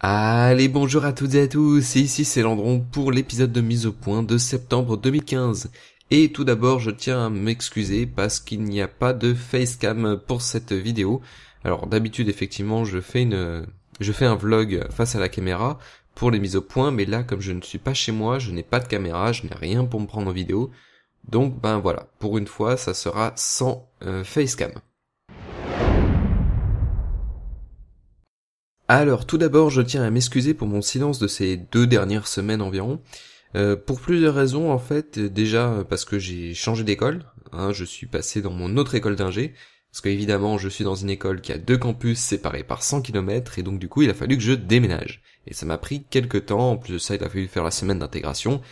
Allez, bonjour à toutes et à tous, ici c'est Landron pour l'épisode de mise au point de septembre 2015. Et tout d'abord, je tiens à m'excuser parce qu'il n'y a pas de facecam pour cette vidéo. Alors d'habitude, effectivement, je fais une, je fais un vlog face à la caméra pour les mises au point, mais là, comme je ne suis pas chez moi, je n'ai pas de caméra, je n'ai rien pour me prendre en vidéo. Donc, ben voilà, pour une fois, ça sera sans euh, facecam. Alors tout d'abord, je tiens à m'excuser pour mon silence de ces deux dernières semaines environ. Euh, pour plusieurs raisons en fait, déjà parce que j'ai changé d'école, hein, je suis passé dans mon autre école d'ingé, parce qu'évidemment je suis dans une école qui a deux campus séparés par 100 km et donc du coup il a fallu que je déménage. Et ça m'a pris quelques temps, en plus de ça il a fallu faire la semaine d'intégration,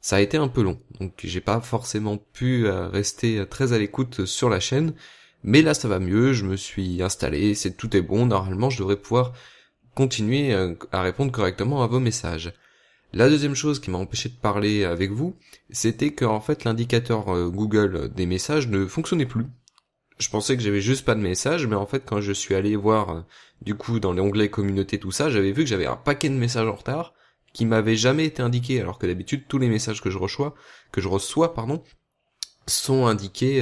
ça a été un peu long, donc j'ai pas forcément pu euh, rester très à l'écoute sur la chaîne, mais là ça va mieux, je me suis installé, c'est tout est bon, normalement je devrais pouvoir continuer euh, à répondre correctement à vos messages. La deuxième chose qui m'a empêché de parler avec vous, c'était que en fait l'indicateur euh, Google des messages ne fonctionnait plus. Je pensais que j'avais juste pas de messages, mais en fait quand je suis allé voir euh, du coup dans l'onglet communauté tout ça, j'avais vu que j'avais un paquet de messages en retard qui m'avaient jamais été indiqués, alors que d'habitude tous les messages que je reçois, que je reçois pardon, sont indiqués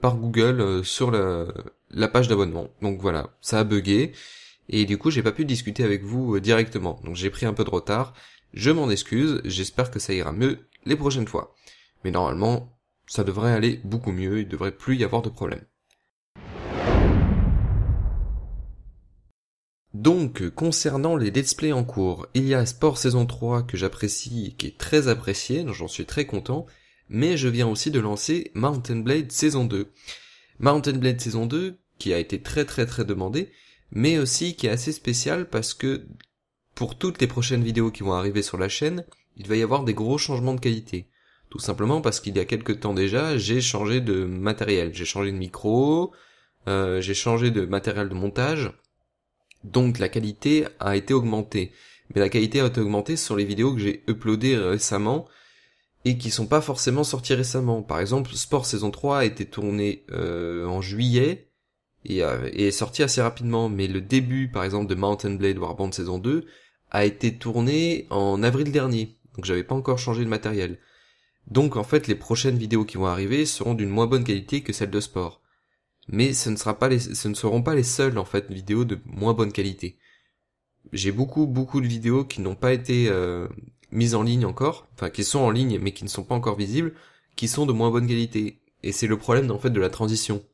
par Google sur la, la page d'abonnement. Donc voilà, ça a bugué et du coup j'ai pas pu discuter avec vous euh, directement. Donc j'ai pris un peu de retard. Je m'en excuse, j'espère que ça ira mieux les prochaines fois. Mais normalement, ça devrait aller beaucoup mieux, il devrait plus y avoir de problème. Donc, concernant les let's en cours, il y a Sport saison 3 que j'apprécie et qui est très apprécié, donc j'en suis très content, mais je viens aussi de lancer Mountain Blade saison 2. Mountain Blade saison 2, qui a été très très très demandé, mais aussi qui est assez spécial parce que pour toutes les prochaines vidéos qui vont arriver sur la chaîne, il va y avoir des gros changements de qualité. Tout simplement parce qu'il y a quelques temps déjà, j'ai changé de matériel. J'ai changé de micro, euh, j'ai changé de matériel de montage. Donc la qualité a été augmentée. Mais la qualité a été augmentée sur les vidéos que j'ai uploadées récemment et qui sont pas forcément sorties récemment. Par exemple, Sport saison 3 a été tourné euh, en juillet euh, et, est sorti assez rapidement. Mais le début, par exemple, de Mountain Blade Warband saison 2 a été tourné en avril dernier. Donc j'avais pas encore changé de matériel. Donc en fait, les prochaines vidéos qui vont arriver seront d'une moins bonne qualité que celles de sport. Mais ce ne, sera pas ce ne seront pas les seules en fait vidéos de moins bonne qualité. J'ai beaucoup beaucoup de vidéos qui n'ont pas été euh, mises en ligne encore, enfin qui sont en ligne mais qui ne sont pas encore visibles, qui sont de moins bonne qualité. Et c'est le problème en fait de la transition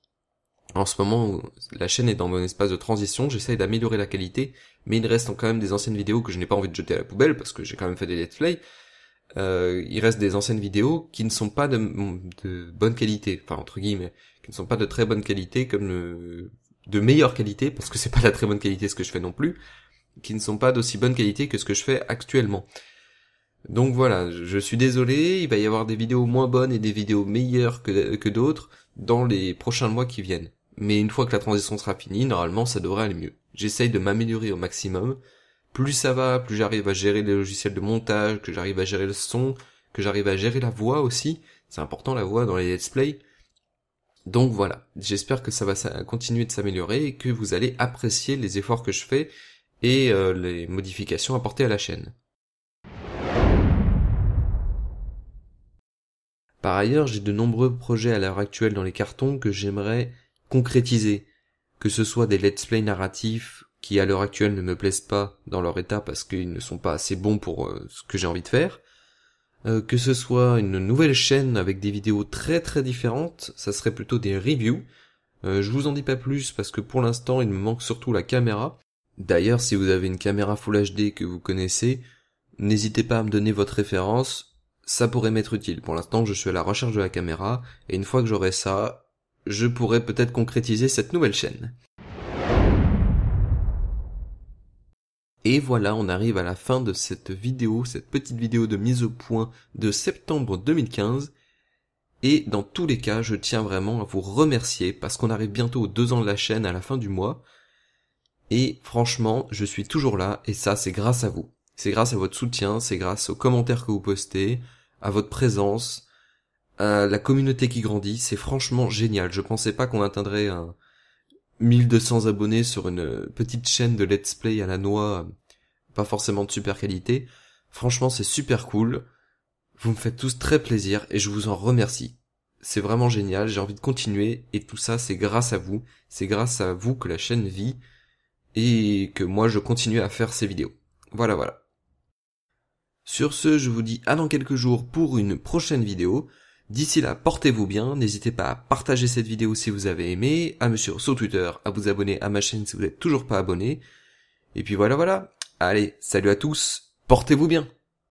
en ce moment, la chaîne est dans mon espace de transition, j'essaye d'améliorer la qualité, mais il reste quand même des anciennes vidéos que je n'ai pas envie de jeter à la poubelle, parce que j'ai quand même fait des let's play. Euh, il reste des anciennes vidéos qui ne sont pas de, bonne qualité, enfin entre guillemets, qui ne sont pas de très bonne qualité, comme de meilleure qualité, parce que c'est pas la très bonne qualité ce que je fais non plus, qui ne sont pas d'aussi bonne qualité que ce que je fais actuellement. Donc voilà, je suis désolé, il va y avoir des vidéos moins bonnes et des vidéos meilleures que d'autres dans les prochains mois qui viennent. Mais une fois que la transition sera finie, normalement, ça devrait aller mieux. J'essaye de m'améliorer au maximum. Plus ça va, plus j'arrive à gérer les logiciels de montage, que j'arrive à gérer le son, que j'arrive à gérer la voix aussi. C'est important la voix dans les let's play. Donc voilà, j'espère que ça va continuer de s'améliorer et que vous allez apprécier les efforts que je fais et euh, les modifications apportées à la chaîne. Par ailleurs, j'ai de nombreux projets à l'heure actuelle dans les cartons que j'aimerais concrétiser, que ce soit des let's play narratifs qui à l'heure actuelle ne me plaisent pas dans leur état parce qu'ils ne sont pas assez bons pour euh, ce que j'ai envie de faire, euh, que ce soit une nouvelle chaîne avec des vidéos très très différentes, ça serait plutôt des reviews. Je euh, je vous en dis pas plus parce que pour l'instant il me manque surtout la caméra. D'ailleurs si vous avez une caméra Full HD que vous connaissez, n'hésitez pas à me donner votre référence, ça pourrait m'être utile. Pour l'instant je suis à la recherche de la caméra et une fois que j'aurai ça, je pourrais peut-être concrétiser cette nouvelle chaîne. Et voilà, on arrive à la fin de cette vidéo, cette petite vidéo de mise au point de septembre 2015. Et dans tous les cas, je tiens vraiment à vous remercier parce qu'on arrive bientôt aux deux ans de la chaîne à la fin du mois. Et franchement, je suis toujours là et ça, c'est grâce à vous. C'est grâce à votre soutien, c'est grâce aux commentaires que vous postez, à votre présence, euh, la communauté qui grandit, c'est franchement génial. Je ne pensais pas qu'on atteindrait un 1200 abonnés sur une petite chaîne de let's play à la noix, euh, pas forcément de super qualité. Franchement, c'est super cool. Vous me faites tous très plaisir et je vous en remercie. C'est vraiment génial, j'ai envie de continuer et tout ça c'est grâce à vous. C'est grâce à vous que la chaîne vit et que moi je continue à faire ces vidéos. Voilà voilà. Sur ce, je vous dis à dans quelques jours pour une prochaine vidéo. D'ici là, portez-vous bien, n'hésitez pas à partager cette vidéo si vous avez aimé, à me suivre sur Twitter, à vous abonner à ma chaîne si vous n'êtes toujours pas abonné. Et puis voilà voilà. Allez, salut à tous, portez-vous bien.